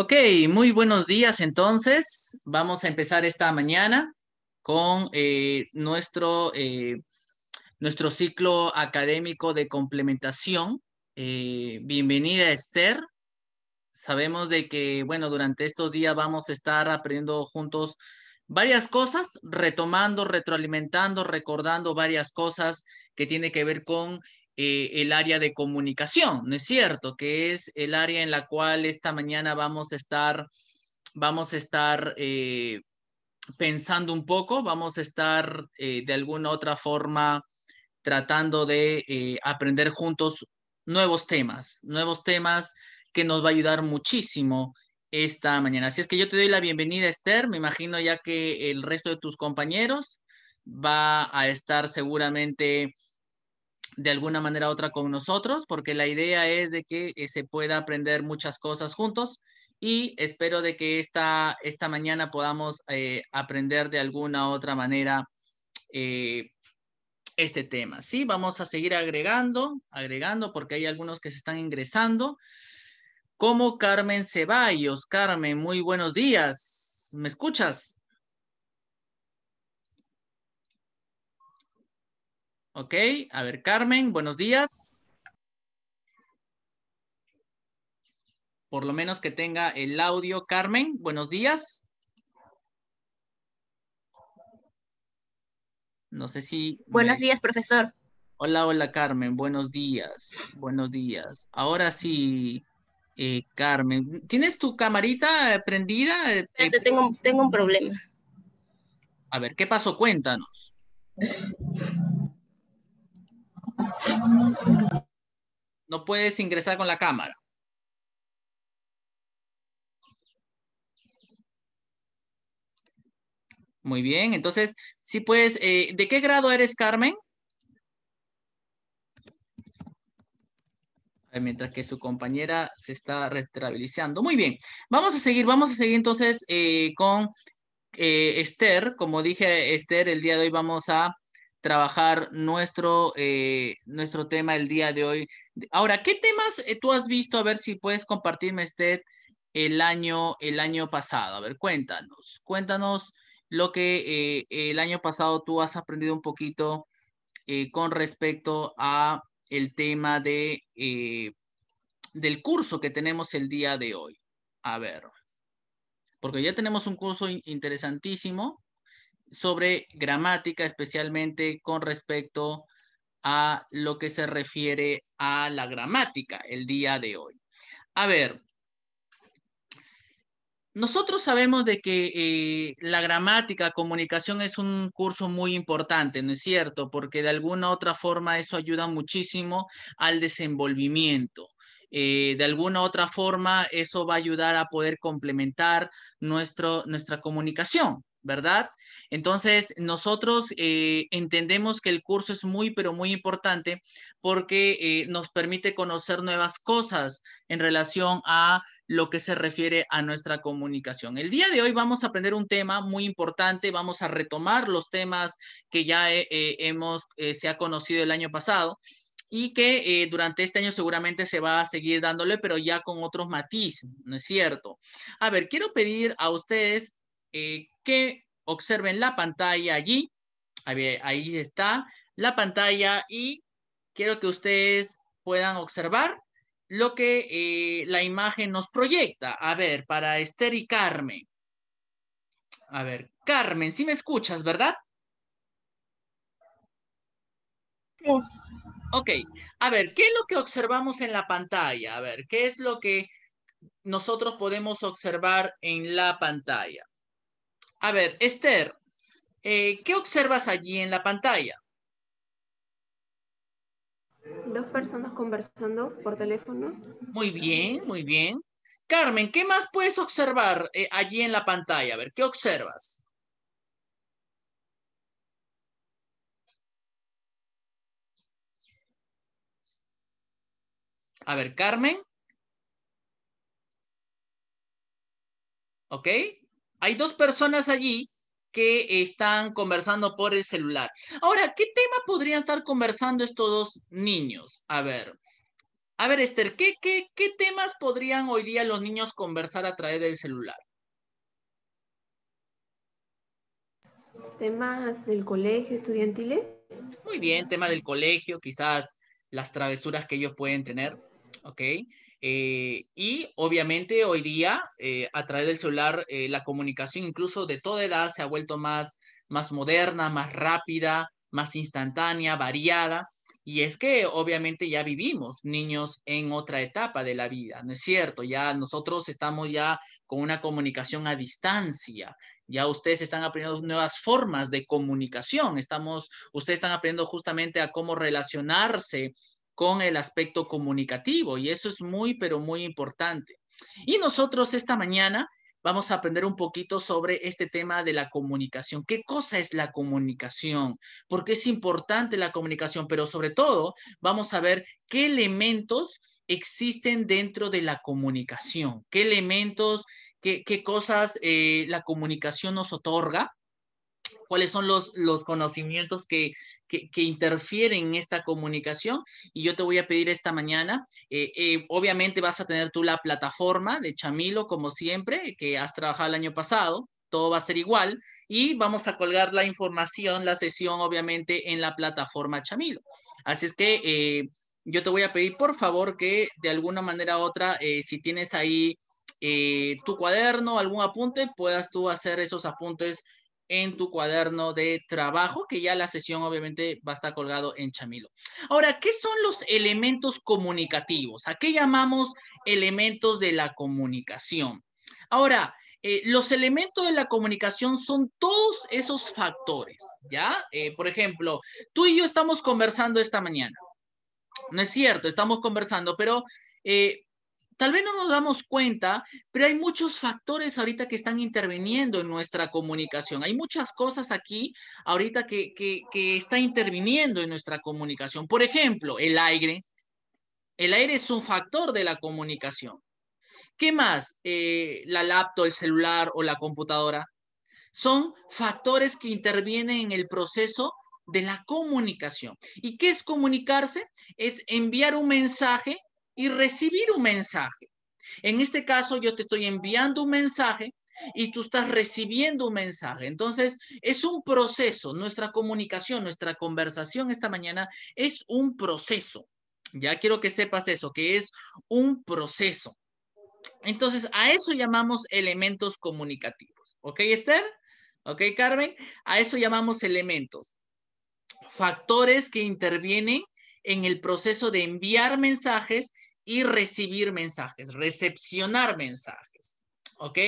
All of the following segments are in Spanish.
Ok, muy buenos días entonces. Vamos a empezar esta mañana con eh, nuestro, eh, nuestro ciclo académico de complementación. Eh, bienvenida Esther. Sabemos de que, bueno, durante estos días vamos a estar aprendiendo juntos varias cosas, retomando, retroalimentando, recordando varias cosas que tiene que ver con eh, el área de comunicación, ¿no es cierto? Que es el área en la cual esta mañana vamos a estar, vamos a estar eh, pensando un poco, vamos a estar eh, de alguna otra forma tratando de aprender juntos nuevos temas, nuevos temas que nos va a ayudar muchísimo esta mañana. Así es que yo te doy la bienvenida, Esther. Me imagino ya que el resto de tus compañeros va a estar seguramente de alguna manera u otra con nosotros, porque la idea es de que eh, se pueda aprender muchas cosas juntos y espero de que esta, esta mañana podamos eh, aprender de alguna otra manera eh, este tema. Sí, vamos a seguir agregando, agregando, porque hay algunos que se están ingresando, como Carmen Ceballos. Carmen, muy buenos días. ¿Me escuchas? Ok, a ver, Carmen, buenos días. Por lo menos que tenga el audio, Carmen, buenos días. No sé si... Buenos días, profesor. Hola, hola, Carmen, buenos días, buenos días. Ahora sí, eh, Carmen, ¿tienes tu camarita prendida? Eh, tengo, tengo un problema. A ver, ¿qué pasó? Cuéntanos. No puedes ingresar con la cámara. Muy bien, entonces, si puedes, eh, ¿de qué grado eres, Carmen? mientras que su compañera se está restabilizando. Muy bien, vamos a seguir, vamos a seguir entonces eh, con eh, Esther. Como dije, Esther, el día de hoy vamos a trabajar nuestro, eh, nuestro tema el día de hoy. Ahora, ¿qué temas eh, tú has visto? A ver si puedes compartirme, usted el año, el año pasado. A ver, cuéntanos, cuéntanos lo que eh, el año pasado tú has aprendido un poquito con respecto a el tema de, del curso que tenemos el día de hoy. A ver, porque ya tenemos un curso interesantísimo sobre gramática, especialmente con respecto a lo que se refiere a la gramática el día de hoy. A ver, nosotros sabemos de que eh, la gramática, comunicación es un curso muy importante, ¿no es cierto? Porque de alguna u otra forma eso ayuda muchísimo al desenvolvimiento. Eh, de alguna u otra forma eso va a ayudar a poder complementar nuestra comunicación. ¿verdad? Entonces, nosotros eh, entendemos que el curso es muy, pero muy importante porque eh, nos permite conocer nuevas cosas en relación a lo que se refiere a nuestra comunicación. El día de hoy vamos a aprender un tema muy importante, vamos a retomar los temas que ya eh, hemos, se ha conocido el año pasado y que durante este año seguramente se va a seguir dándole, pero ya con otros matices, ¿no es cierto? A ver, quiero pedir a ustedes que observen la pantalla allí. Ahí, está la pantalla y quiero que ustedes puedan observar lo que eh, la imagen nos proyecta. A ver, para Esther y Carmen. A ver, Carmen, si me escuchas, ¿verdad? Ok, a ver, ¿qué es lo que observamos en la pantalla? A ver, ¿qué es lo que nosotros podemos observar en la pantalla? A ver, Esther, eh, ¿qué observas allí en la pantalla? Dos personas conversando por teléfono. Muy bien, muy bien. Carmen, ¿qué más puedes observar eh, allí en la pantalla? A ver, ¿qué observas? A ver, Carmen. ¿Ok? hay dos personas allí que están conversando por el celular. Ahora, ¿qué tema podrían estar conversando estos dos niños? A ver, a ver, Esther, ¿qué, qué, qué temas podrían hoy día los niños conversar a través del celular? Temas del colegio estudiantiles. Muy bien, tema del colegio, quizás las travesuras que ellos pueden tener, ¿ok? Eh, y obviamente hoy día, eh, a través del celular, eh, la comunicación incluso de toda edad se ha vuelto más, más moderna, más rápida, más instantánea, variada. Y es que obviamente ya vivimos niños en otra etapa de la vida, ¿no es cierto? Ya nosotros estamos ya con una comunicación a distancia, ya ustedes están aprendiendo nuevas formas de comunicación, estamos, ustedes están aprendiendo justamente a cómo relacionarse con el aspecto comunicativo y eso es muy, pero muy importante. Y nosotros esta mañana vamos a aprender un poquito sobre este tema de la comunicación. ¿Qué cosa es la comunicación? ¿Por qué es importante la comunicación? Pero sobre todo vamos a ver qué elementos existen dentro de la comunicación, qué elementos, qué, cosas eh, la comunicación nos otorga cuáles son los, los conocimientos que, interfieren en esta comunicación. Y yo te voy a pedir esta mañana, eh, eh, obviamente vas a tener tú la plataforma de Chamilo, como siempre, que has trabajado el año pasado. Todo va a ser igual y vamos a colgar la información, la sesión, obviamente, en la plataforma Chamilo. Así es que eh, yo te voy a pedir, por favor, que de alguna manera u otra, si tienes ahí tu cuaderno, algún apunte, puedas tú hacer esos apuntes en tu cuaderno de trabajo, que ya la sesión obviamente va a estar colgado en Chamilo. Ahora, ¿qué son los elementos comunicativos? ¿A qué llamamos elementos de la comunicación? Ahora, eh, los elementos de la comunicación son todos esos factores, ¿ya? Eh, por ejemplo, tú y yo estamos conversando esta mañana. No es cierto, estamos conversando, pero eh, Tal vez no nos damos cuenta, pero hay muchos factores ahorita que están interviniendo en nuestra comunicación. Hay muchas cosas aquí ahorita que, que, está interviniendo en nuestra comunicación. Por ejemplo, el aire. El aire es un factor de la comunicación. ¿Qué más? Eh, la laptop, el celular o la computadora. Son factores que intervienen en el proceso de la comunicación. ¿Y qué es comunicarse? Es enviar un mensaje y recibir un mensaje. En este caso, yo te estoy enviando un mensaje y tú estás recibiendo un mensaje. Entonces, es un proceso. Nuestra comunicación, nuestra conversación esta mañana es un proceso. Ya quiero que sepas eso, que es un proceso. Entonces, a eso llamamos elementos comunicativos. ¿Ok, Esther? ¿Ok, Carmen? A eso llamamos elementos. Factores que intervienen en el proceso de enviar mensajes y recibir mensajes, recepcionar mensajes. ¿Ok?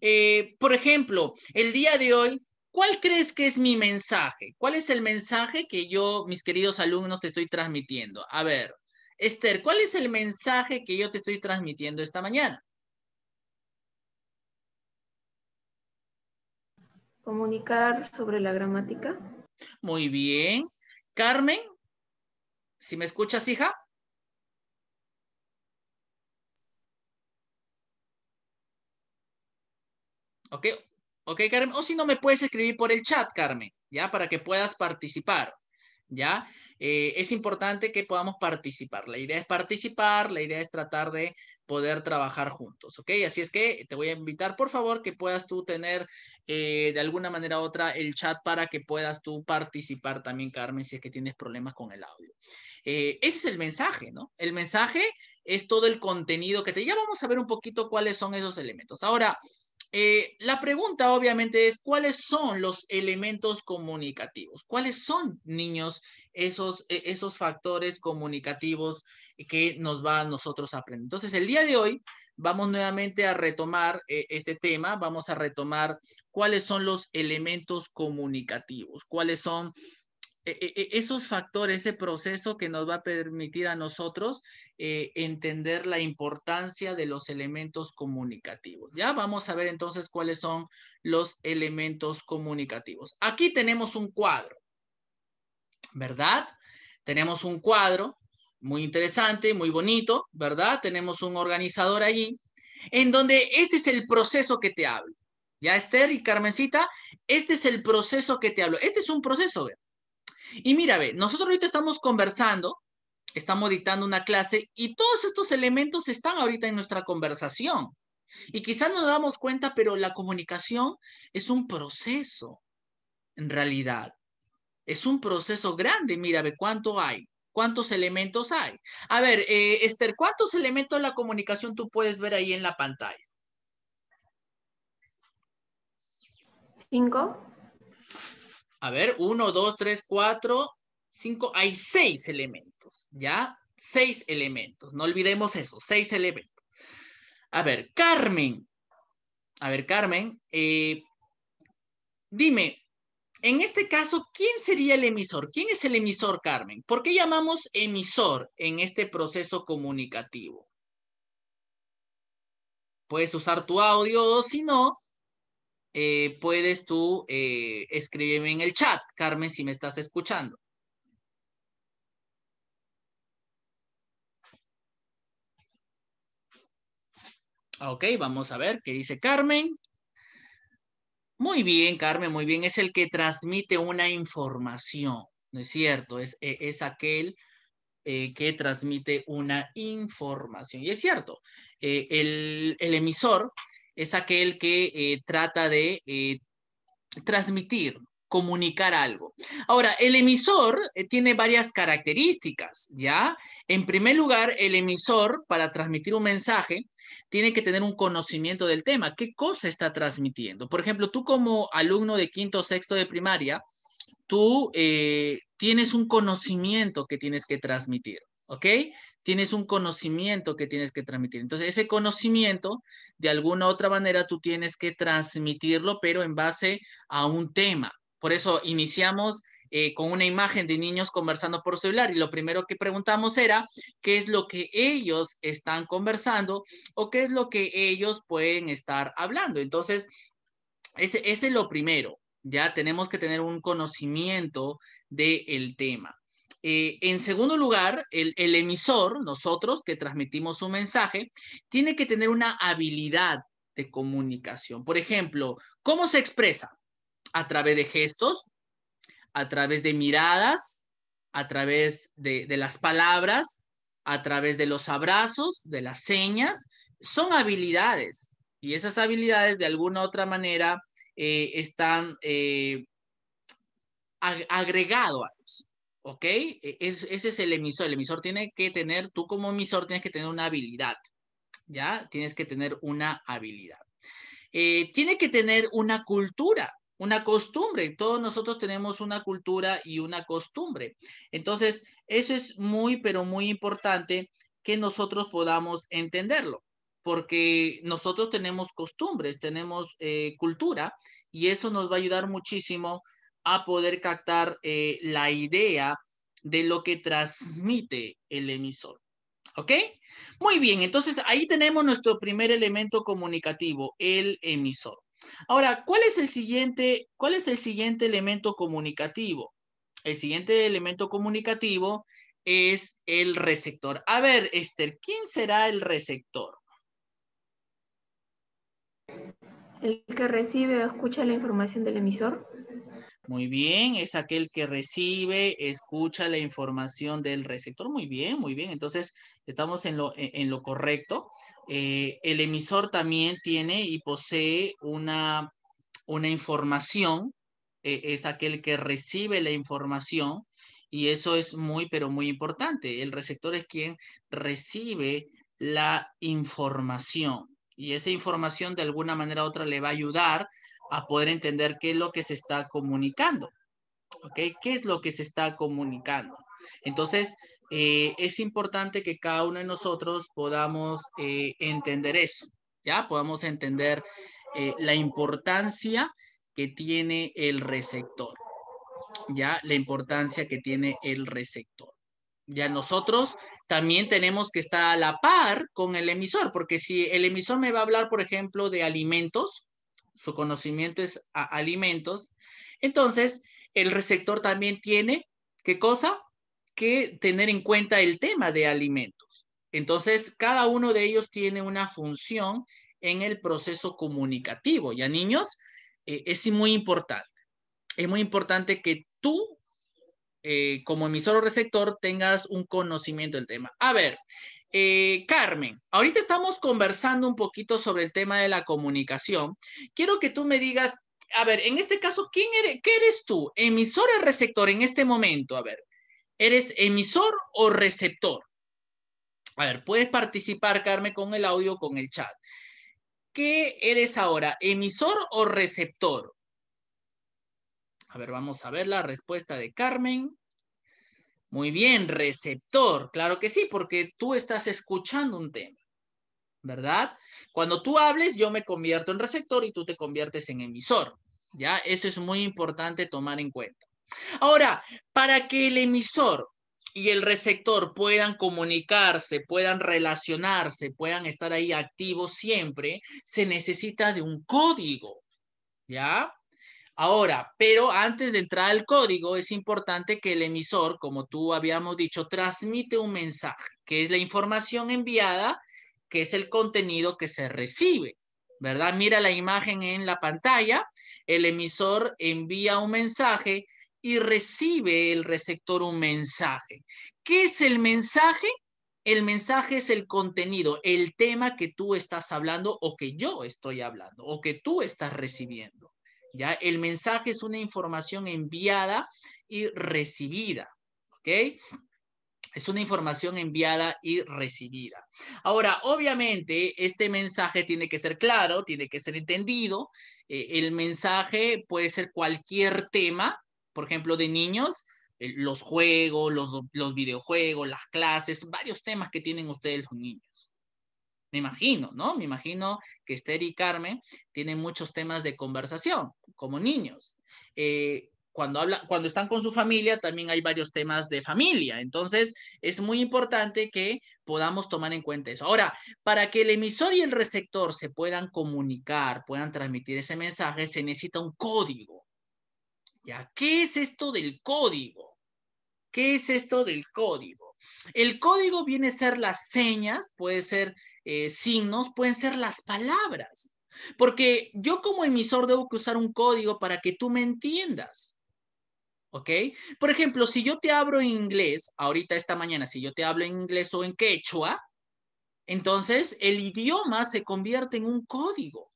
Eh, por ejemplo, el día de hoy, ¿cuál crees que es mi mensaje? ¿Cuál es el mensaje que yo, mis queridos alumnos, te estoy transmitiendo? A ver, Esther, ¿cuál es el mensaje que yo te estoy transmitiendo esta mañana? Comunicar sobre la gramática. Muy bien. Carmen, si me escuchas, hija. ¿Ok? ¿Ok, Carmen? O si no, me puedes escribir por el chat, Carmen, ¿ya? Para que puedas participar, ¿ya? Eh, es importante que podamos participar. La idea es participar, la idea es tratar de poder trabajar juntos, ¿ok? Así es que te voy a invitar, por favor, que puedas tú tener eh, de alguna manera u otra el chat para que puedas tú participar también, Carmen, si es que tienes problemas con el audio. Eh, ese es el mensaje, ¿no? El mensaje es todo el contenido que te... Ya vamos a ver un poquito cuáles son esos elementos. Ahora, eh, la pregunta obviamente es, ¿cuáles son los elementos comunicativos? ¿Cuáles son, niños, esos, e, esos factores comunicativos que nos va a nosotros a aprender? Entonces, el día de hoy vamos nuevamente a retomar eh, este tema, vamos a retomar cuáles son los elementos comunicativos, cuáles son e, e, e, esos factores, ese proceso que nos va a permitir a nosotros eh, entender la importancia de los elementos comunicativos. Ya vamos a ver entonces cuáles son los elementos comunicativos. Aquí tenemos un cuadro, ¿verdad? Tenemos un cuadro muy interesante, muy bonito, ¿verdad? Tenemos un organizador allí, en donde este es el proceso que te hablo. Ya, Esther y Carmencita, este es el proceso que te hablo. Este es un proceso, ¿verdad? Y mira, ve, nosotros ahorita estamos conversando, estamos editando una clase y todos estos elementos están ahorita en nuestra conversación. Y quizás nos damos cuenta, pero la comunicación es un proceso, en realidad. Es un proceso grande. Mira, ve cuánto hay, cuántos elementos hay. A ver, eh, Esther, ¿cuántos elementos de la comunicación tú puedes ver ahí en la pantalla? Cinco a ver, uno, dos, tres, cuatro, cinco, hay seis elementos, ¿ya? Seis elementos, no olvidemos eso, seis elementos. A ver, Carmen, a ver, Carmen, eh, dime, en este caso, ¿quién sería el emisor? ¿Quién es el emisor, Carmen? ¿Por qué llamamos emisor en este proceso comunicativo? Puedes usar tu audio o si no, eh, puedes tú eh, escribirme en el chat, Carmen, si me estás escuchando. Ok, vamos a ver qué dice Carmen. Muy bien, Carmen, muy bien. Es el que transmite una información, ¿no es cierto? Es, e, es aquel eh, que transmite una información. Y es cierto, el, el, emisor es aquel que eh, trata de eh, transmitir, comunicar algo. Ahora, el emisor eh, tiene varias características, ¿ya? En primer lugar, el emisor, para transmitir un mensaje, tiene que tener un conocimiento del tema. ¿Qué cosa está transmitiendo? Por ejemplo, tú como alumno de quinto o sexto de primaria, tú tienes un conocimiento que tienes que transmitir, ¿ok? tienes un conocimiento que tienes que transmitir. Entonces, ese conocimiento, de alguna u otra manera, tú tienes que transmitirlo, pero en base a un tema. Por eso iniciamos eh, con una imagen de niños conversando por celular y lo primero que preguntamos era qué es lo que ellos están conversando o qué es lo que ellos pueden estar hablando. Entonces, ese, es lo primero. Ya tenemos que tener un conocimiento del tema. Eh, en segundo lugar, el, emisor, nosotros que transmitimos un mensaje, tiene que tener una habilidad de comunicación. Por ejemplo, ¿cómo se expresa? A través de gestos, a través de miradas, a través de, las palabras, a través de los abrazos, de las señas. Son habilidades y esas habilidades de alguna u otra manera eh, están eh, a ellos. ¿ok? E, ese es el emisor. El emisor tiene que tener, tú como emisor tienes que tener una habilidad, ¿ya? Tienes que tener una habilidad. Eh, tiene que tener una cultura, una costumbre. Todos nosotros tenemos una cultura y una costumbre. Entonces, eso es muy, pero muy importante que nosotros podamos entenderlo, porque nosotros tenemos costumbres, tenemos eh, cultura y eso nos va a ayudar muchísimo a poder captar eh, la idea de lo que transmite el emisor. ¿Ok? Muy bien, entonces ahí tenemos nuestro primer elemento comunicativo, el emisor. Ahora, ¿cuál es el siguiente, cuál es el siguiente elemento comunicativo? El siguiente elemento comunicativo es el receptor. A ver, Esther, ¿quién será el receptor? El que recibe o escucha la información del emisor. Muy bien, es aquel que recibe, escucha la información del receptor. Muy bien, muy bien. Entonces, estamos en lo, e, en lo correcto. Eh, el emisor también tiene y posee una, una información. E, es aquel que recibe la información y eso es muy, pero muy importante. El receptor es quien recibe la información y esa información de alguna manera u otra le va a ayudar a poder entender qué es lo que se está comunicando. ¿Ok? ¿Qué es lo que se está comunicando? Entonces, eh, es importante que cada uno de nosotros podamos eh, entender eso, ¿ya? Podamos entender eh, la importancia que tiene el receptor, ¿ya? La importancia que tiene el receptor. Ya nosotros también tenemos que estar a la par con el emisor, porque si el emisor me va a hablar, por ejemplo, de alimentos, su conocimiento es a alimentos, entonces el receptor también tiene, ¿qué cosa? Que tener en cuenta el tema de alimentos. Entonces, cada uno de ellos tiene una función en el proceso comunicativo. Ya niños, eh, es muy importante. Es muy importante que tú, eh, como emisor o receptor, tengas un conocimiento del tema. A ver, eh, Carmen, ahorita estamos conversando un poquito sobre el tema de la comunicación. Quiero que tú me digas, a ver, en este caso, ¿quién eres, ¿qué eres tú? ¿Emisor o receptor en este momento? A ver, ¿eres emisor o receptor? A ver, puedes participar, Carmen, con el audio, con el chat. ¿Qué eres ahora, emisor o receptor? A ver, vamos a ver la respuesta de Carmen. Muy bien, receptor, claro que sí, porque tú estás escuchando un tema, ¿verdad? Cuando tú hables, yo me convierto en receptor y tú te conviertes en emisor, ¿ya? Eso es muy importante tomar en cuenta. Ahora, para que el emisor y el receptor puedan comunicarse, puedan relacionarse, puedan estar ahí activos siempre, se necesita de un código, ¿ya? Ahora, pero antes de entrar al código, es importante que el emisor, como tú habíamos dicho, transmite un mensaje, que es la información enviada, que es el contenido que se recibe, ¿verdad? Mira la imagen en la pantalla, el emisor envía un mensaje y recibe el receptor un mensaje. ¿Qué es el mensaje? El mensaje es el contenido, el tema que tú estás hablando o que yo estoy hablando o que tú estás recibiendo. El mensaje es una información enviada y recibida, Es una información enviada y recibida. Ahora, obviamente, este mensaje tiene que ser claro, tiene que ser entendido. Eh, el mensaje puede ser cualquier tema, por ejemplo, de niños, eh, los juegos, los videojuegos, las clases, varios temas que tienen ustedes los niños. Me imagino, ¿no? Me imagino que Esther y Carmen tienen muchos temas de conversación, como niños. Eh, cuando, habla, cuando están con su familia, también hay varios temas de familia. Entonces, es muy importante que podamos tomar en cuenta eso. Ahora, para que el emisor y el receptor se puedan comunicar, puedan transmitir ese mensaje, se necesita un código. ¿Ya? ¿Qué es esto del código? ¿Qué es esto del código? El código viene a ser las señas, puede ser eh, signos pueden ser las palabras. Porque yo como emisor debo que usar un código para que tú me entiendas. ¿Ok? Por ejemplo, si yo te abro en inglés, ahorita esta mañana, si yo te hablo en inglés o en quechua, entonces el idioma se convierte en un código.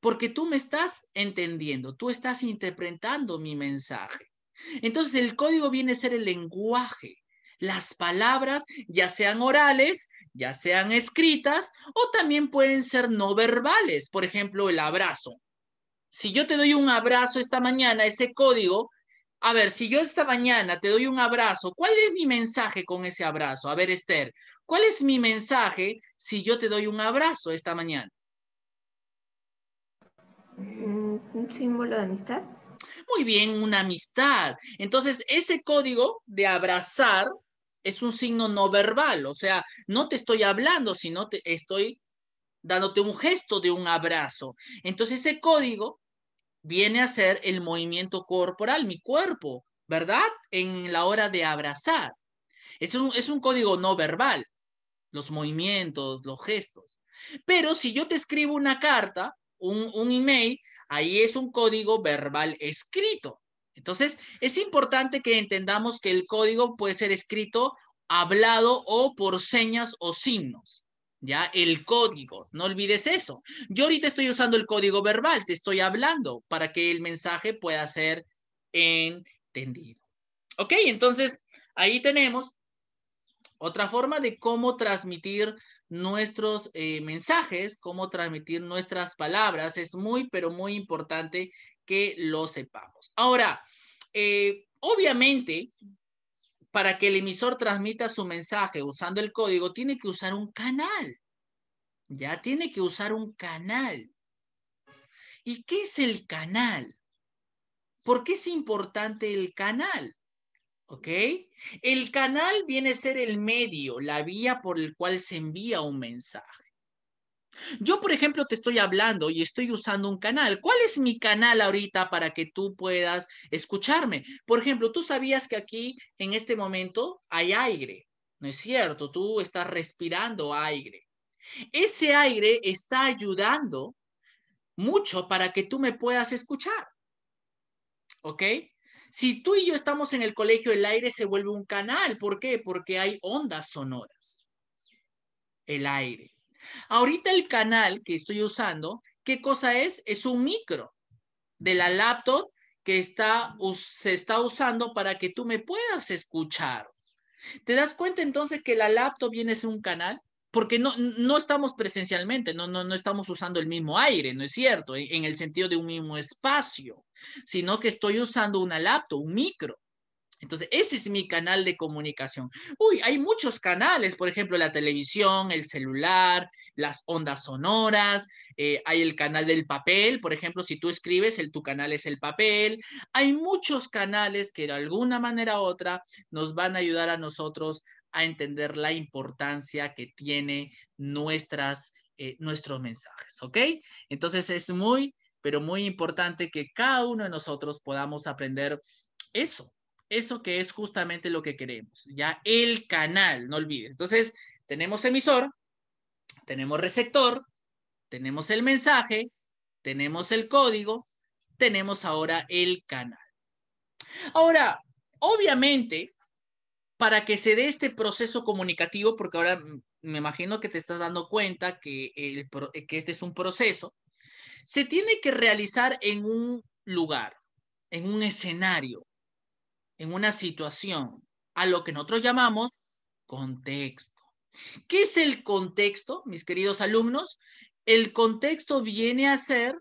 Porque tú me estás entendiendo, tú estás interpretando mi mensaje. Entonces el código viene a ser el lenguaje. Las palabras, ya sean orales, ya sean escritas o también pueden ser no verbales. Por ejemplo, el abrazo. Si yo te doy un abrazo esta mañana, ese código, a ver, si yo esta mañana te doy un abrazo, ¿cuál es mi mensaje con ese abrazo? A ver, Esther, ¿cuál es mi mensaje si yo te doy un abrazo esta mañana? Mm, un símbolo de amistad. Muy bien, una amistad. Entonces, ese código de abrazar es un signo no verbal, o sea, no te estoy hablando, sino te estoy dándote un gesto de un abrazo. Entonces ese código viene a ser el movimiento corporal, mi cuerpo, ¿verdad? En la hora de abrazar. Es un, es un código no verbal, los movimientos, los gestos. Pero si yo te escribo una carta, un, un email, ahí es un código verbal escrito. Entonces, es importante que entendamos que el código puede ser escrito, hablado o por señas o signos. ¿ya? El código, no olvides eso. Yo ahorita estoy usando el código verbal, te estoy hablando para que el mensaje pueda ser entendido. Ok, entonces ahí tenemos otra forma de cómo transmitir nuestros eh, mensajes, cómo transmitir nuestras palabras, es muy, pero muy importante que lo sepamos. Ahora, eh, obviamente, para que el emisor transmita su mensaje usando el código, tiene que usar un canal. Ya tiene que usar un canal. ¿Y qué es el canal? ¿Por qué es importante el canal? ¿Ok? El canal viene a ser el medio, la vía por el cual se envía un mensaje. Yo, por ejemplo, te estoy hablando y estoy usando un canal. ¿Cuál es mi canal ahorita para que tú puedas escucharme? Por ejemplo, tú sabías que aquí en este momento hay aire, ¿no es cierto? Tú estás respirando aire. Ese aire está ayudando mucho para que tú me puedas escuchar. ¿Ok? Si tú y yo estamos en el colegio, el aire se vuelve un canal. ¿Por qué? Porque hay ondas sonoras. El aire. Ahorita el canal que estoy usando, ¿qué cosa es? Es un micro de la laptop que está, se está usando para que tú me puedas escuchar. ¿Te das cuenta entonces que la laptop viene a ser un canal? porque no, estamos presencialmente, no, no, estamos usando el mismo aire, ¿no es cierto? En, el sentido de un mismo espacio, sino que estoy usando una laptop, un micro. Entonces, ese es mi canal de comunicación. Uy, hay muchos canales, por ejemplo, la televisión, el celular, las ondas sonoras, eh, hay el canal del papel, por ejemplo, si tú escribes, el, tu canal es el papel. Hay muchos canales que de alguna manera u otra nos van a ayudar a nosotros a entender la importancia que tiene nuestras, eh, nuestros mensajes, ¿ok? Entonces es muy, pero muy importante que cada uno de nosotros podamos aprender eso, eso que es justamente lo que queremos, ya el canal, no olvides. Entonces, tenemos emisor, tenemos receptor, tenemos el mensaje, tenemos el código, tenemos ahora el canal. Ahora, obviamente, para que se dé este proceso comunicativo, porque ahora me imagino que te estás dando cuenta eh, que, este es un proceso, se tiene que realizar en un lugar, en un escenario, en una situación, a lo que nosotros llamamos contexto. ¿Qué es el contexto, mis queridos alumnos? El contexto viene a ser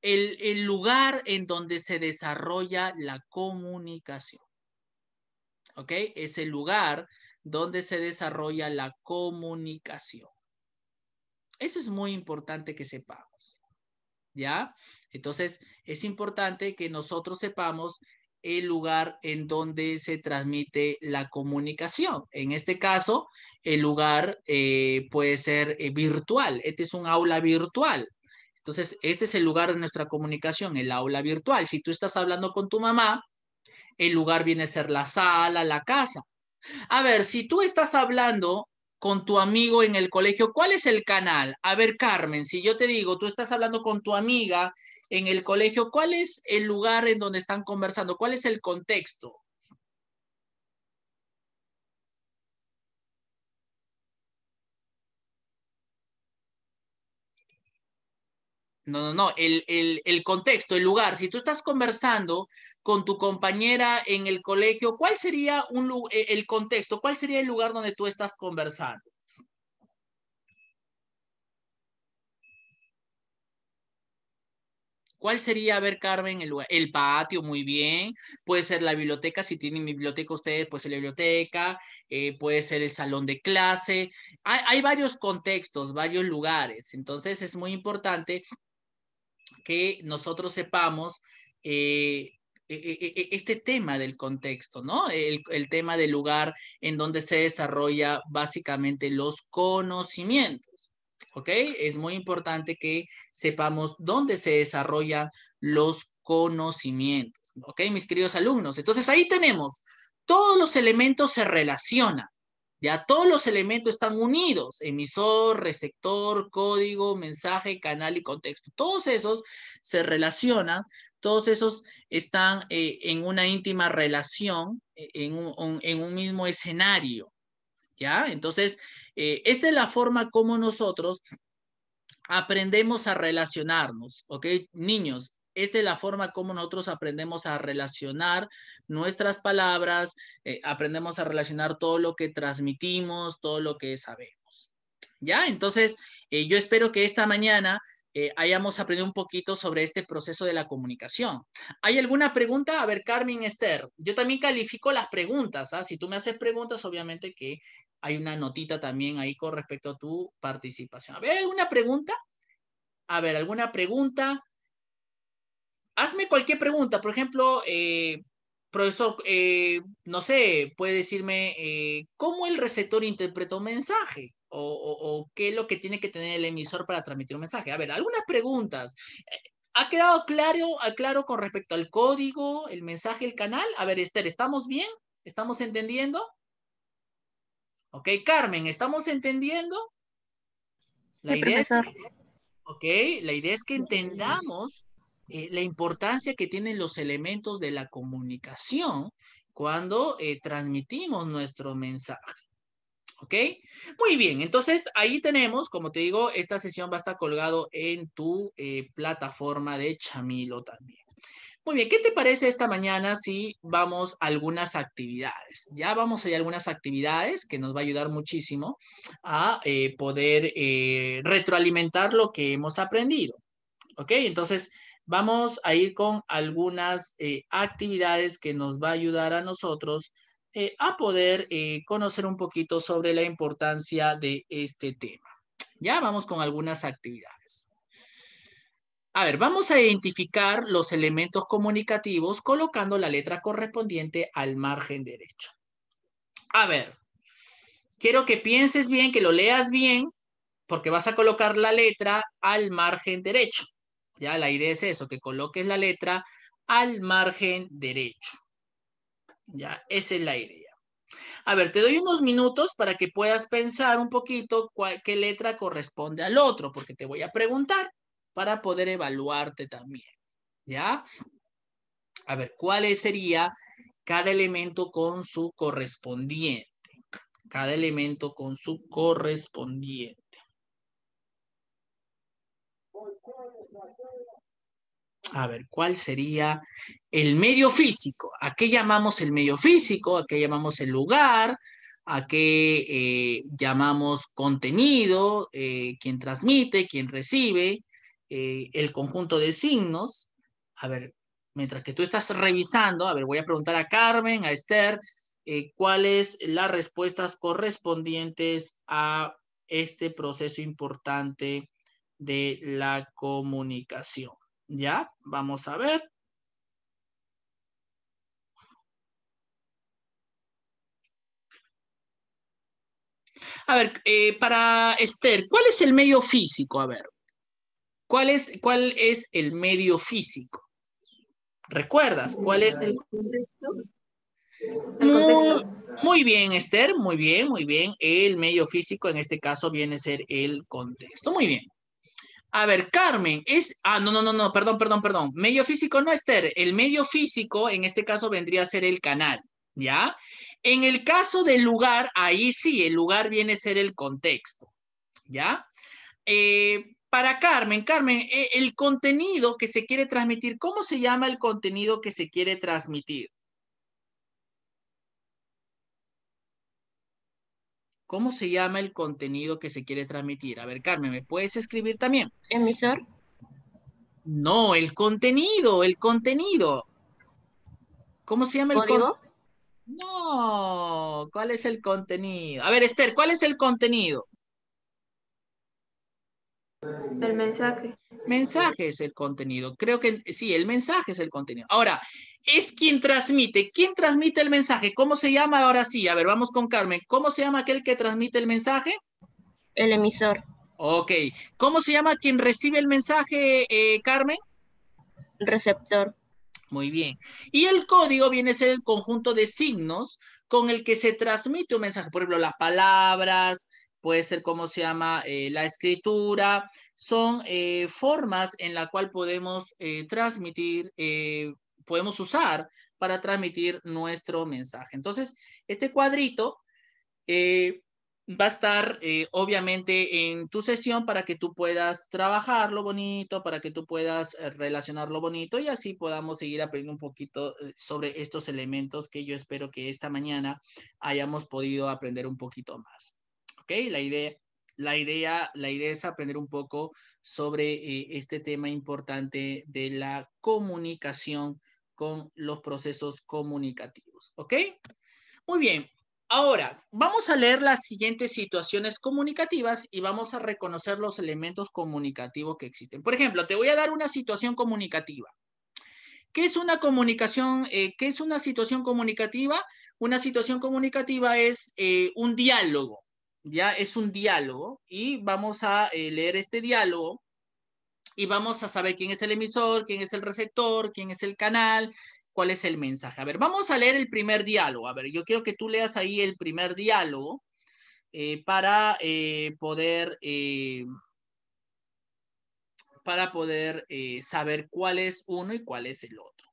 el lugar en donde se desarrolla la comunicación. ¿ok? Es el lugar donde se desarrolla la comunicación. Eso es muy importante que sepamos, ¿ya? Entonces, es importante que nosotros sepamos el lugar en donde se transmite la comunicación. En este caso, el lugar eh, puede ser eh, virtual. Este es un aula virtual, entonces, este es el lugar de nuestra comunicación, el aula virtual. Si tú estás hablando con tu mamá, el lugar viene a ser la sala, la casa. A ver, si tú estás hablando con tu amigo en el colegio, ¿cuál es el canal? A ver, Carmen, si yo te digo, tú estás hablando con tu amiga en el colegio, ¿cuál es el lugar en donde están conversando? ¿Cuál es el contexto? No, no, no, el, contexto, el lugar. Si tú estás conversando con tu compañera en el colegio, ¿cuál sería eh, el contexto? ¿Cuál sería el lugar donde tú estás conversando? ¿Cuál sería, a ver, Carmen, el patio, muy bien. Puede ser la biblioteca, si tienen biblioteca ustedes, puede ser la biblioteca, eh, puede ser el salón de clase. hay varios contextos, varios lugares. Entonces es muy importante que nosotros sepamos eh, e, e, e, este tema del contexto, ¿no? El, el, tema del lugar en donde se desarrolla básicamente los conocimientos, ¿ok? Es muy importante que sepamos dónde se desarrollan los conocimientos, ¿ok? Mis queridos alumnos, entonces ahí tenemos, todos los elementos se relacionan, ya todos los elementos están unidos, emisor, receptor, código, mensaje, canal y contexto. Todos esos se relacionan, todos esos están eh, en una íntima relación, eh, en un, mismo escenario. ¿Ya? Entonces, eh, esta es la forma como nosotros aprendemos a relacionarnos, ¿ok? Niños, esta es la forma como nosotros aprendemos a relacionar nuestras palabras, eh, aprendemos a relacionar todo lo que transmitimos, todo lo que sabemos. ¿Ya? Entonces, eh, yo espero que esta mañana eh, hayamos aprendido un poquito sobre este proceso de la comunicación. ¿Hay alguna pregunta? A ver, Carmen, Esther, yo también califico las preguntas. ¿ah? Si tú me haces preguntas, obviamente que hay una notita también ahí con respecto a tu participación. A ver, ¿alguna pregunta? A ver, ¿alguna pregunta? hazme cualquier pregunta. Por ejemplo, eh, profesor, eh, no sé, puede decirme eh, cómo el receptor interpreta un mensaje. O, qué es lo que tiene que tener el emisor para transmitir un mensaje. A ver, algunas preguntas. ¿Ha quedado claro, ah, claro con respecto al código, el mensaje, el canal? A ver, Esther, ¿estamos bien? ¿Estamos entendiendo? Ok, Carmen, ¿estamos entendiendo? La la idea es que entendamos eh, la importancia que tienen los elementos de la comunicación cuando eh, transmitimos nuestro mensaje. ¿Ok? Muy bien, entonces ahí tenemos, como te digo, esta sesión va a estar colgado en tu eh, plataforma de Chamilo también. Muy bien, ¿qué te parece esta mañana si vamos a algunas actividades? Ya vamos a ir algunas actividades que nos va a ayudar muchísimo a poder retroalimentar lo que hemos aprendido. ¿Ok? Entonces, Vamos a ir con algunas eh, actividades que nos va a ayudar a nosotros eh, a poder eh, conocer un poquito sobre la importancia de este tema. Ya vamos con algunas actividades. A ver, vamos a identificar los elementos comunicativos colocando la letra correspondiente al margen derecho. A ver, quiero que pienses bien, que lo leas bien, porque vas a colocar la letra al margen derecho. Ya la idea es eso, que coloques la letra al margen derecho. Ya, esa es la idea. A ver, te doy unos minutos para que puedas pensar un poquito qué letra corresponde al otro, porque te voy a preguntar para poder evaluarte también. ¿Ya? A ver, ¿cuál sería cada elemento con su correspondiente? Cada elemento con su correspondiente. a ver, ¿cuál sería el medio físico? ¿A qué llamamos el medio físico? ¿A qué llamamos el lugar? ¿A qué eh, llamamos contenido? Eh, ¿Quién transmite? ¿Quién recibe? Eh, el conjunto de signos. A ver, mientras que tú estás revisando, a ver, voy a preguntar a Carmen, a Esther, cuáles las respuestas correspondientes a este proceso importante de la comunicación. Ya, vamos a ver. A ver, eh, para Esther, ¿cuál es el medio físico? A ver, ¿cuál es, cuál es el medio físico? ¿Recuerdas? ¿Cuál es el... contexto? muy, bien, Esther, muy bien, muy bien. El medio físico en este caso viene a ser el contexto. Muy bien. A ver, Carmen, es. Ah, no, no, no, no, perdón, perdón, perdón. Medio físico no, Esther. El medio físico en este caso vendría a ser el canal, ¿ya? En el caso del lugar, ahí sí, el lugar viene a ser el contexto, ¿ya? Eh, para Carmen, Carmen, eh, el contenido que se quiere transmitir, ¿cómo se llama el contenido que se quiere transmitir? ¿Cómo se llama el contenido que se quiere transmitir? A ver, Carmen, ¿me puedes escribir también? Emisor. No, el contenido, el contenido. ¿Cómo se llama el contenido? No, ¿cuál es el contenido? A ver, Esther, ¿cuál es el contenido? El mensaje mensaje es el contenido. Creo que sí, el mensaje es el contenido. Ahora, es quien transmite. ¿Quién transmite el mensaje? ¿Cómo se llama ahora sí? A ver, vamos con Carmen. ¿Cómo se llama aquel que transmite el mensaje? El emisor. Ok. ¿Cómo se llama quien recibe el mensaje, eh, Carmen? Receptor. Muy bien. Y el código viene a ser el conjunto de signos con el que se transmite un mensaje. Por ejemplo, las palabras, puede ser como se llama eh, la escritura, son eh, formas en la cual podemos eh, transmitir, podemos usar para transmitir nuestro mensaje. Entonces, este cuadrito va a estar obviamente en tu sesión para que tú puedas trabajarlo bonito, para que tú puedas relacionarlo bonito y así podamos seguir aprendiendo un poquito sobre estos elementos que yo espero que esta mañana hayamos podido aprender un poquito más. La idea, la idea, es aprender un poco sobre eh, este tema importante de la comunicación con los procesos comunicativos. ¿Ok? Muy bien. Ahora, vamos a leer las siguientes situaciones comunicativas y vamos a reconocer los elementos comunicativos que existen. Por ejemplo, te voy a dar una situación comunicativa. ¿Qué es una comunicación? Eh, ¿Qué es una situación comunicativa? Una situación comunicativa es eh, un diálogo, ya es un diálogo y vamos a eh, leer este diálogo y vamos a saber quién es el emisor, quién es el receptor, quién es el canal, cuál es el mensaje. A ver, vamos a leer el primer diálogo. A ver, yo quiero que tú leas ahí el primer diálogo eh, eh, para, poder, para poder, para poder saber cuál es uno y cuál es el otro.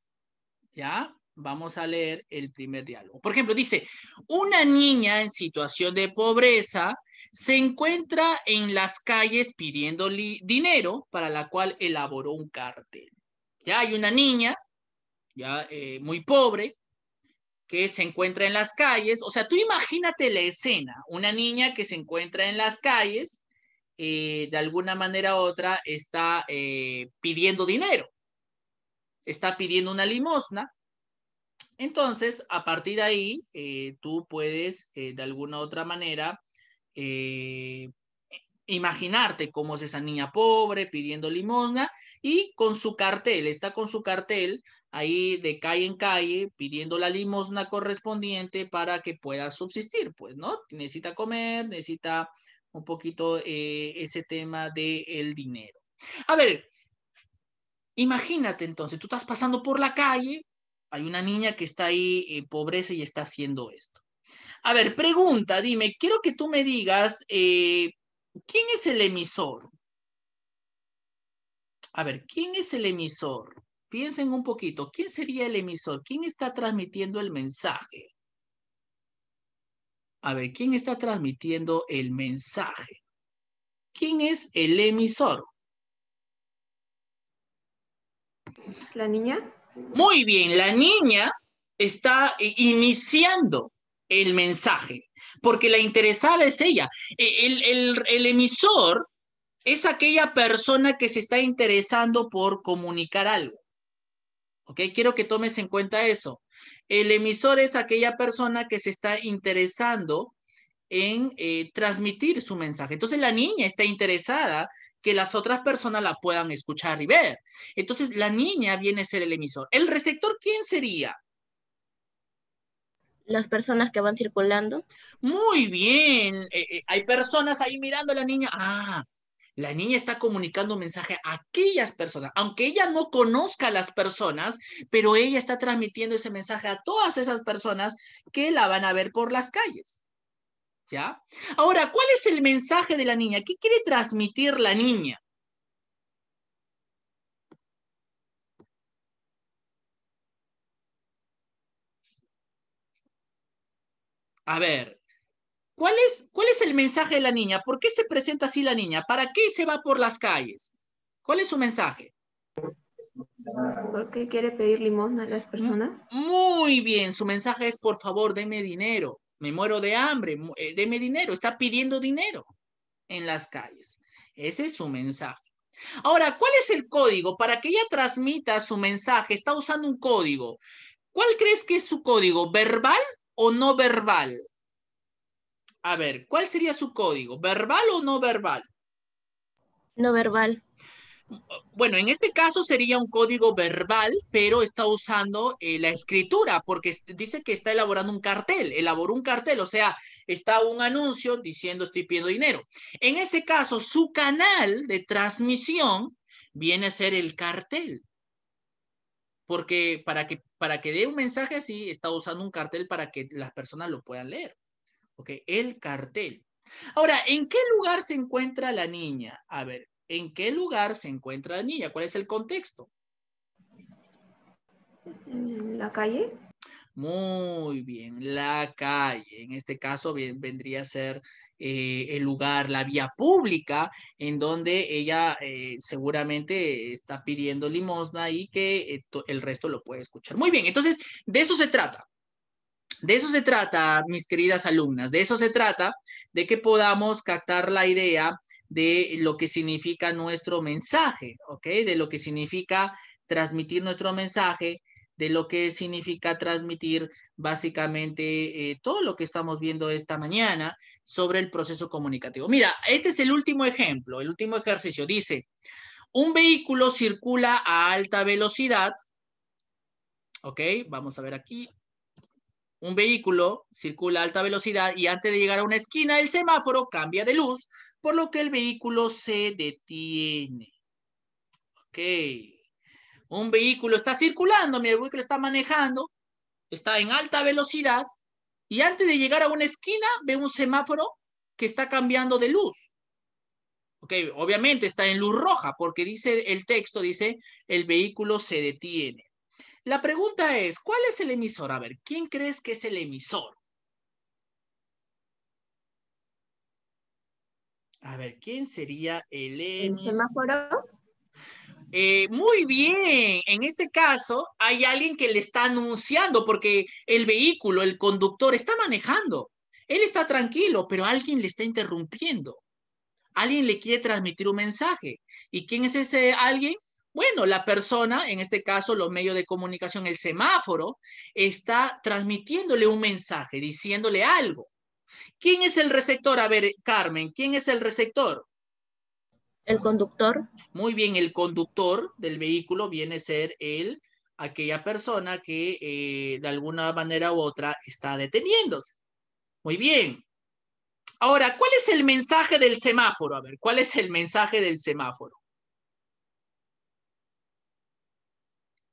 ¿Ya? Vamos a leer el primer diálogo. Por ejemplo, dice, una niña en situación de pobreza se encuentra en las calles pidiendo dinero para la cual elaboró un cartel. Ya hay una niña, ya eh, muy pobre, que se encuentra en las calles. O sea, tú imagínate la escena, una niña que se encuentra en las calles, eh, de alguna manera u otra está eh, pidiendo dinero, está pidiendo una limosna, entonces, a partir de ahí, eh, tú puedes, eh, de alguna u otra manera, eh, imaginarte cómo es esa niña pobre pidiendo limosna y con su cartel, está con su cartel ahí de calle en calle pidiendo la limosna correspondiente para que pueda subsistir, pues, ¿no? Necesita comer, necesita un poquito ese tema del dinero. A ver, imagínate entonces, tú estás pasando por la calle, hay una niña que está ahí en eh, pobreza y está haciendo esto. A ver, pregunta, dime, quiero que tú me digas, eh, ¿quién es el emisor? A ver, ¿quién es el emisor? Piensen un poquito, ¿quién sería el emisor? ¿Quién está transmitiendo el mensaje? A ver, ¿quién está transmitiendo el mensaje? ¿Quién es el emisor? ¿La niña? Muy bien, la niña está iniciando el mensaje, porque la interesada es ella. E, el, el, emisor es aquella persona que se está interesando por comunicar algo. ¿Ok? Quiero que tomes en cuenta eso. El emisor es aquella persona que se está interesando en eh, transmitir su mensaje. Entonces la niña está interesada que las otras personas la puedan escuchar y ver. Entonces, la niña viene a ser el emisor. ¿El receptor quién sería? Las personas que van circulando. Muy bien. Eh, eh, hay personas ahí mirando a la niña. Ah, la niña está comunicando un mensaje a aquellas personas, aunque ella no conozca a las personas, pero ella está transmitiendo ese mensaje a todas esas personas que la van a ver por las calles. ¿Ya? Ahora, ¿cuál es el mensaje de la niña? ¿Qué quiere transmitir la niña? A ver, ¿cuál es, ¿cuál es el mensaje de la niña? ¿Por qué se presenta así la niña? ¿Para qué se va por las calles? ¿Cuál es su mensaje? ¿Por qué quiere pedir limosna a las mm, personas? Muy bien, su mensaje es por favor, deme dinero me muero de hambre, eh, deme dinero, está pidiendo dinero en las calles. Ese es su mensaje. Ahora, ¿cuál es el código? Para que ella transmita su mensaje, está usando un código. ¿Cuál crees que es su código? ¿Verbal o no verbal? A ver, ¿cuál sería su código? ¿Verbal o no verbal? No verbal bueno, en este caso sería un código verbal, pero está usando eh, la escritura, porque dice que está elaborando un cartel, elaboró un cartel, o sea, está un anuncio diciendo estoy pidiendo dinero. En ese caso, su canal de transmisión viene a ser el cartel, porque para que, para que dé un mensaje así, está usando un cartel para que las personas lo puedan leer. Ok, el cartel. Ahora, ¿en qué lugar se encuentra la niña? A ver, en qué lugar se encuentra la niña, cuál es el contexto. La calle. Muy bien, la calle. En este caso bien, vendría a ser eh, el lugar, la vía pública, en donde ella eh, seguramente está pidiendo limosna y que eh, el resto lo puede escuchar. Muy bien, entonces de eso se trata. De eso se trata, mis queridas alumnas, de eso se trata, de que podamos captar la idea de lo que significa nuestro mensaje, ¿ok? De lo que significa transmitir nuestro mensaje, de lo que significa transmitir básicamente eh, todo lo que estamos viendo esta mañana sobre el proceso comunicativo. Mira, este es el último ejemplo, el último ejercicio. Dice, un vehículo circula a alta velocidad, ¿ok? Vamos a ver aquí. Un vehículo circula a alta velocidad y antes de llegar a una esquina del semáforo cambia de luz por lo que el vehículo se detiene. Ok. Un vehículo está circulando, mi vehículo está manejando, está en alta velocidad y antes de llegar a una esquina ve un semáforo que está cambiando de luz. Ok, obviamente está en luz roja porque dice el texto, dice el vehículo se detiene. La pregunta es, ¿cuál es el emisor? A ver, ¿quién crees que es el emisor? A ver, ¿quién sería el semáforo? Eh, muy bien, en este caso hay alguien que le está anunciando porque el vehículo, el conductor está manejando. Él está tranquilo, pero alguien le está interrumpiendo. Alguien le quiere transmitir un mensaje. ¿Y quién es ese alguien? Bueno, la persona, en este caso los medios de comunicación, el semáforo, está transmitiéndole un mensaje, diciéndole algo. ¿Quién es el receptor? A ver, Carmen, ¿quién es el receptor? El conductor. Muy bien, el conductor del vehículo viene a ser el, aquella persona que eh, de alguna manera u otra está deteniéndose. Muy bien. Ahora, ¿cuál es el mensaje del semáforo? A ver, ¿cuál es el mensaje del semáforo?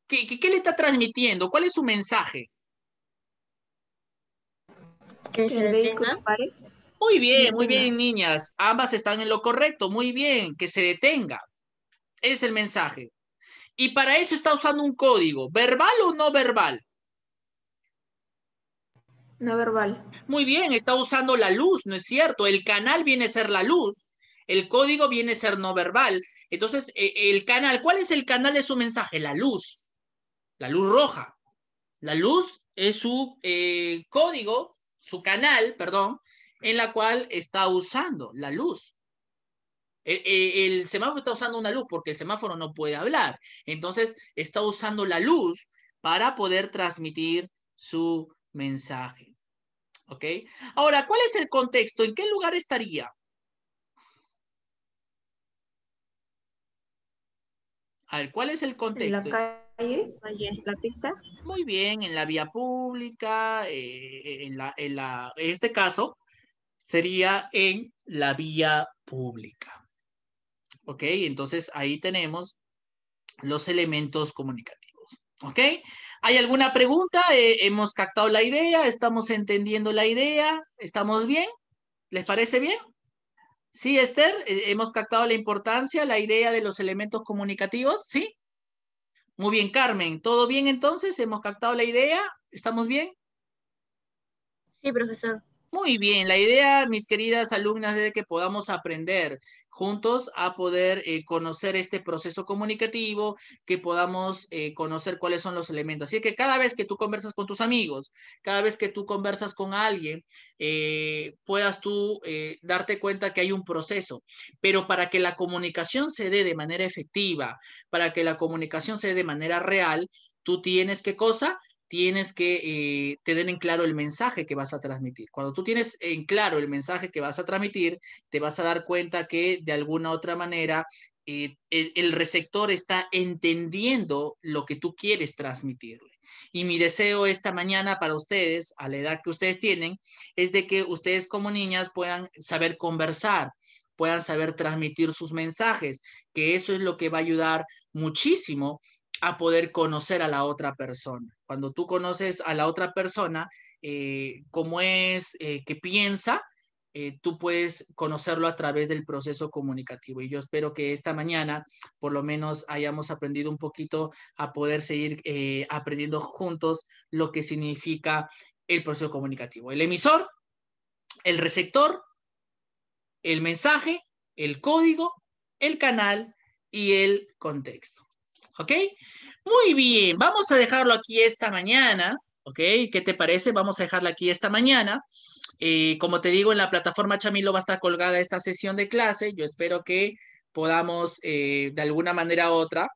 ¿Qué, qué le está transmitiendo? ¿Cuál es su mensaje? ¿eh? Muy bien, muy bien, niñas. Ambas están en lo correcto. Muy bien, que se detenga. Es el mensaje. Y para eso está usando un código, verbal o no verbal. No verbal. Muy bien, está usando la luz, ¿no es cierto? El canal viene a ser la luz, el código viene a ser no verbal. Entonces, e, el canal, ¿cuál es el canal de su mensaje? La luz, la luz roja. La luz es su eh, código su canal, perdón, en la cual está usando la luz. E, e, el, semáforo está usando una luz porque el semáforo no puede hablar. Entonces está usando la luz para poder transmitir su mensaje. ¿Ok? Ahora, ¿cuál es el contexto? ¿En qué lugar estaría? A ver, ¿cuál es el contexto? la pista. Muy bien, en la vía pública, eh, en, la, en, este caso sería en la vía pública. ¿Ok? Entonces ahí tenemos los elementos comunicativos. ¿Ok? ¿Hay alguna pregunta? Eh, ¿Hemos captado la idea? ¿Estamos entendiendo la idea? ¿Estamos bien? ¿Les parece bien? Sí, Esther, eh, hemos captado la importancia, la idea de los elementos comunicativos, ¿sí? Muy bien, Carmen. ¿Todo bien entonces? ¿Hemos captado la idea? ¿Estamos bien? Sí, profesor. Muy bien, la idea, mis queridas alumnas, es que podamos aprender, juntos a poder eh, conocer este proceso comunicativo, que podamos eh, conocer cuáles son los elementos. Así que cada vez que tú conversas con tus amigos, cada vez que tú conversas con alguien, eh, puedas tú darte cuenta que hay un proceso. Pero para que la comunicación se dé de manera efectiva, para que la comunicación se dé de manera real, tú tienes qué cosa? tienes que eh, tener en claro el mensaje que vas a transmitir. Cuando tú tienes en claro el mensaje que vas a transmitir, te vas a dar cuenta que de alguna u otra manera eh, el, el, receptor está entendiendo lo que tú quieres transmitirle. Y mi deseo esta mañana para ustedes, a la edad que ustedes tienen, es de que ustedes como niñas puedan saber conversar, puedan saber transmitir sus mensajes, que eso es lo que va a ayudar muchísimo a poder conocer a la otra persona. Cuando tú conoces a la otra persona, eh, cómo es, que eh, qué piensa, eh, tú puedes conocerlo a través del proceso comunicativo. Y yo espero que esta mañana por lo menos hayamos aprendido un poquito a poder seguir aprendiendo juntos lo que significa el proceso comunicativo. El emisor, el receptor, el mensaje, el código, el canal y el contexto. ¿ok? Muy bien, vamos a dejarlo aquí esta mañana, ¿ok? ¿Qué te parece? Vamos a dejarlo aquí esta mañana. Eh, como te digo, en la plataforma Chamilo va a estar colgada esta sesión de clase. Yo espero que podamos, eh, de alguna manera u otra,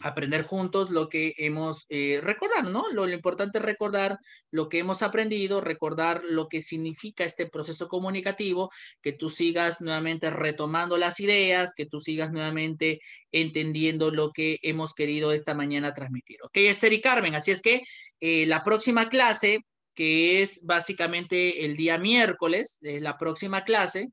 aprender juntos lo que hemos eh, recordado, ¿no? Lo, importante es recordar lo que hemos aprendido, recordar lo que significa este proceso comunicativo, que tú sigas nuevamente retomando las ideas, que tú sigas nuevamente entendiendo lo que hemos querido esta mañana transmitir. Ok, Esther y Carmen, así es que eh, la próxima clase, que es básicamente el día miércoles, es eh, la próxima clase,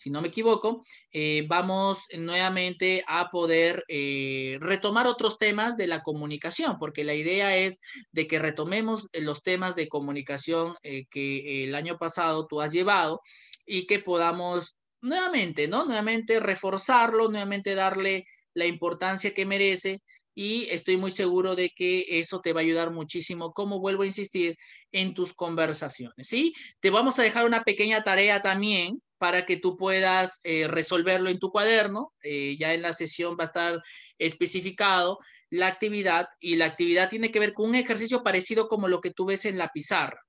si no me equivoco, eh, vamos nuevamente a poder eh, retomar otros temas de la comunicación, porque la idea es de que retomemos eh, los temas de comunicación que el año pasado tú has llevado y que podamos nuevamente, ¿no? Nuevamente reforzarlo, nuevamente darle la importancia que merece y estoy muy seguro de que eso te va a ayudar muchísimo, como vuelvo a insistir, en tus conversaciones, ¿sí? Te vamos a dejar una pequeña tarea también para que tú puedas eh, resolverlo en tu cuaderno. Eh, ya en la sesión va a estar especificado la actividad y la actividad tiene que ver con un ejercicio parecido como lo que tú ves en la pizarra,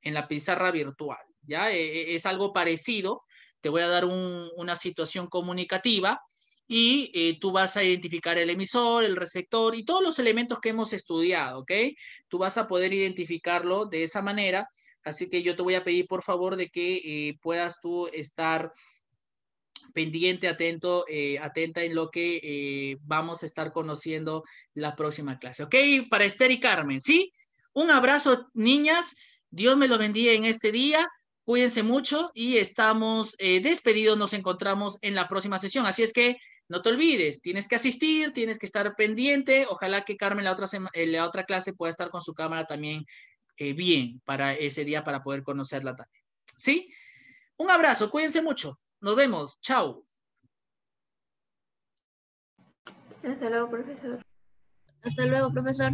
en la pizarra virtual. Ya e, e, es algo parecido. Te voy a dar una situación comunicativa y eh, tú vas a identificar el emisor, el receptor y todos los elementos que hemos estudiado, Tú vas a poder identificarlo de esa manera Así que yo te voy a pedir, por favor, de que eh, puedas tú estar pendiente, atento, eh, atenta en lo que eh, vamos a estar conociendo la próxima clase. ¿Ok? Para Esther y Carmen, ¿sí? Un abrazo, niñas. Dios me lo bendiga en este día. Cuídense mucho y estamos despedidos. Nos encontramos en la próxima sesión. Así es que no te olvides, tienes que asistir, tienes que estar pendiente. Ojalá que Carmen la otra, la otra clase pueda estar con su cámara también eh, bien para ese día para poder conocerla también. ¿Sí? Un abrazo, cuídense mucho. Nos vemos. Chao. Hasta luego, profesor. Hasta luego, profesor.